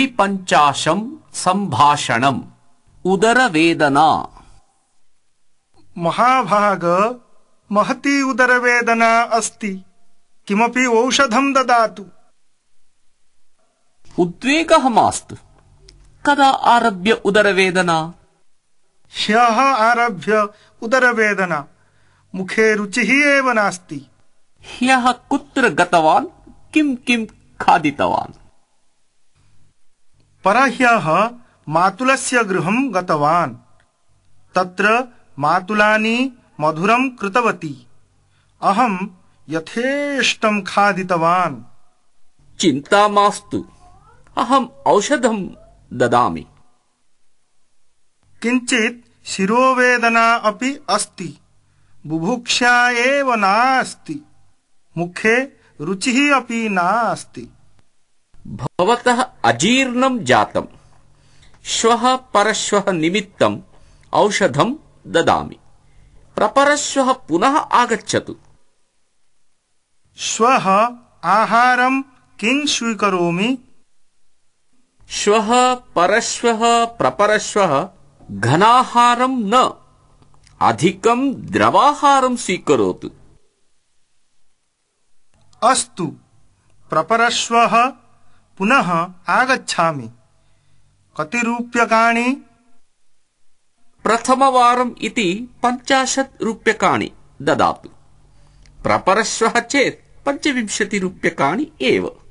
ಿ ಪಂಚಾಶ್ ಸಂಭಾಷಣೇದ ಮಹಾಭಾಗ ಮಹತಿ ಉದರ ವೇದ ಅಸ್ತಿ ಔಷಧ ಉದ್ವೇಗ ಮಾ ಕದಾ ಆರಭ್ಯ ಉದರ ವೇದ ಹ್ಯ ಆರಭ್ಯ ಉದರ ವೇದ ಮುಖೇ ರುಚಿ ಹ್ಯ ಕುನ್ ಕಂಕಿತಾನ್ परह्यः मातुलस्य गृहं गतवान् तत्र मातुलानि मधुरं कृतवती अहं यथेष्टं खादितवान् चिन्ता मास्तु अहम् औषधं ददामि किञ्चित् शिरोवेदना अपि अस्ति बुभुक्षा एव नास्ति मुखे रुचिः अपि नास्ति भवतः अजीर्णम् जातम् श्वः परश्वः निमित्तम् औषधम् ददामि प्रपरश्वः पुनः आगच्छतु श्वः आहारम् श्वः परश्वः प्रपरश्वः घनाहारम् न अधिकम् द्रवाहारम् स्वीकरोतु अस्तु प्रपरश्वः पुनः आगच्छामि प्रथमवारम् इति पञ्चाशत् रूप्यकाणि ददातु प्रपरश्वः चेत् पञ्चविंशतिरूप्यकाणि एव